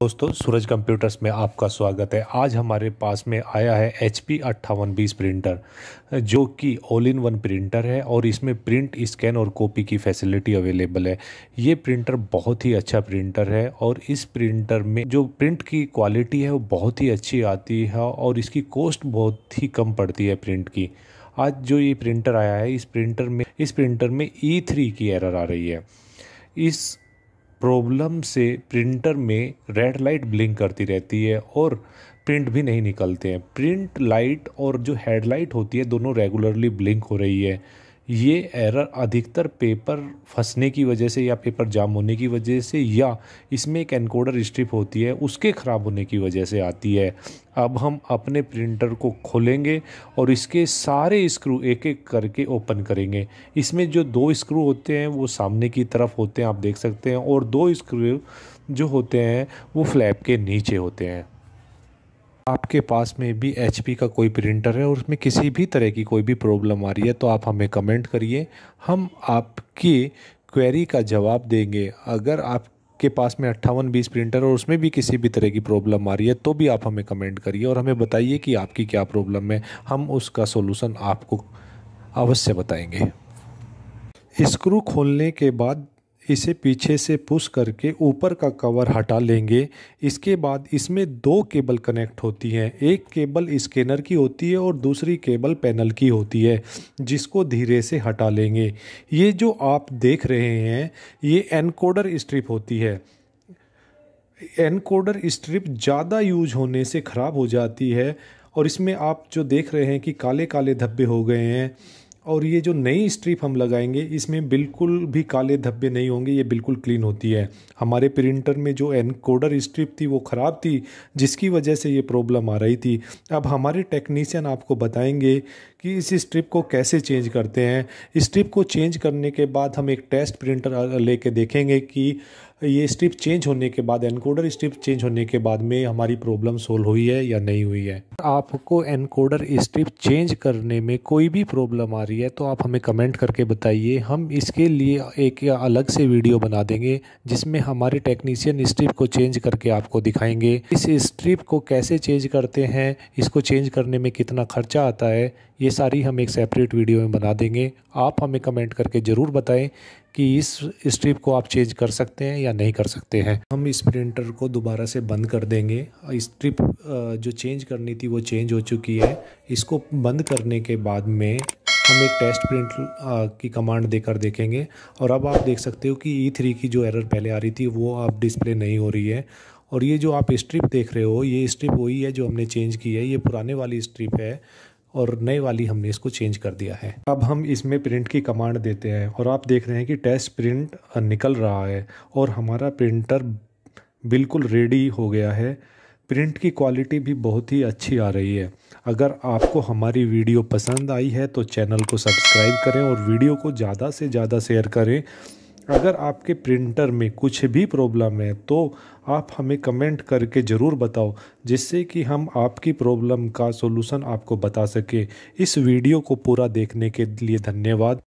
दोस्तों सूरज कंप्यूटर्स में आपका स्वागत है आज हमारे पास में आया है एच पी अट्ठावन बीस प्रिंटर जो कि ऑल इन वन प्रिंटर है और इसमें प्रिंट स्कैन और कॉपी की फैसिलिटी अवेलेबल है ये प्रिंटर बहुत ही अच्छा प्रिंटर है और इस प्रिंटर में जो प्रिंट की क्वालिटी है वो बहुत ही अच्छी आती है और इसकी कॉस्ट बहुत ही कम पड़ती है प्रिंट की आज जो ये प्रिंटर आया है इस प्रिंटर में इस प्रिंटर में ई e थ्री की एरर आ रही है इस प्रॉब्लम से प्रिंटर में रेड लाइट ब्लिंक करती रहती है और प्रिंट भी नहीं निकलते हैं प्रिंट लाइट और जो हेडलाइट होती है दोनों रेगुलरली ब्लिंक हो रही है ये एरर अधिकतर पेपर फंसने की वजह से या पेपर जाम होने की वजह से या इसमें एक एनकोडर स्ट्रिप होती है उसके ख़राब होने की वजह से आती है अब हम अपने प्रिंटर को खोलेंगे और इसके सारे स्क्रू एक एक करके ओपन करेंगे इसमें जो दो स्क्रू होते हैं वो सामने की तरफ होते हैं आप देख सकते हैं और दो स्क्रू जो होते हैं वो फ्लैप के नीचे होते हैं आपके पास में भी एच का कोई प्रिंटर है और उसमें किसी भी तरह की कोई भी प्रॉब्लम आ रही है तो आप हमें कमेंट करिए हम आपकी क्वेरी का जवाब देंगे अगर आपके पास में अट्ठावन बीस प्रिंटर और उसमें भी किसी भी तरह की प्रॉब्लम आ रही है तो भी आप हमें कमेंट करिए और हमें बताइए कि आपकी क्या प्रॉब्लम है हम उसका सोल्यूसन आपको अवश्य बताएंगे स्क्रू खोलने के बाद इसे पीछे से पुश करके ऊपर का कवर हटा लेंगे इसके बाद इसमें दो केबल कनेक्ट होती हैं एक केबल स्कैनर की होती है और दूसरी केबल पैनल की होती है जिसको धीरे से हटा लेंगे ये जो आप देख रहे हैं ये एनकोडर स्ट्रिप होती है एनकोडर स्ट्रिप ज़्यादा यूज होने से ख़राब हो जाती है और इसमें आप जो देख रहे हैं कि काले काले धब्बे हो गए हैं और ये जो नई स्ट्रिप हम लगाएंगे इसमें बिल्कुल भी काले धब्बे नहीं होंगे ये बिल्कुल क्लीन होती है हमारे प्रिंटर में जो एनकोडर स्ट्रिप थी वो ख़राब थी जिसकी वजह से ये प्रॉब्लम आ रही थी अब हमारे टेक्नीशियन आपको बताएंगे कि इस स्ट्रिप को कैसे चेंज करते हैं स्ट्रिप को चेंज करने के बाद हम एक टेस्ट प्रिंटर लेके देखेंगे कि ये स्ट्रिप चेंज होने के बाद एनकोडर स्ट्रिप चेंज होने के बाद में हमारी प्रॉब्लम सोल्व हुई है या नहीं हुई है आपको एनकोडर स्ट्रिप चेंज करने में कोई भी प्रॉब्लम आ रही है तो आप हमें कमेंट करके बताइए हम इसके लिए एक अलग से वीडियो बना देंगे जिसमें हमारे टेक्नीशियन स्ट्रिप को चेंज करके आपको दिखाएंगे इस स्ट्रिप को कैसे चेंज करते हैं इसको चेंज करने में कितना खर्चा आता है ये ये सारी हम एक सेपरेट वीडियो में बना देंगे आप हमें कमेंट करके ज़रूर बताएं कि इस स्ट्रिप को आप चेंज कर सकते हैं या नहीं कर सकते हैं हम इस प्रिंटर को दोबारा से बंद कर देंगे स्ट्रिप जो चेंज करनी थी वो चेंज हो चुकी है इसको बंद करने के बाद में हम एक टेस्ट प्रिंट की कमांड देकर देखेंगे और अब आप देख सकते हो कि ई e थ्री की जो एरर पहले आ रही थी वो अब डिस्प्ले नहीं हो रही है और ये जो आप स्ट्रिप देख रहे हो ये स्ट्रिप वही है जो हमने चेंज की है ये पुराने वाली स्ट्रिप है और नए वाली हमने इसको चेंज कर दिया है अब हम इसमें प्रिंट की कमांड देते हैं और आप देख रहे हैं कि टेस्ट प्रिंट निकल रहा है और हमारा प्रिंटर बिल्कुल रेडी हो गया है प्रिंट की क्वालिटी भी बहुत ही अच्छी आ रही है अगर आपको हमारी वीडियो पसंद आई है तो चैनल को सब्सक्राइब करें और वीडियो को ज़्यादा से ज़्यादा शेयर करें अगर आपके प्रिंटर में कुछ भी प्रॉब्लम है तो आप हमें कमेंट करके ज़रूर बताओ जिससे कि हम आपकी प्रॉब्लम का सॉल्यूशन आपको बता सके इस वीडियो को पूरा देखने के लिए धन्यवाद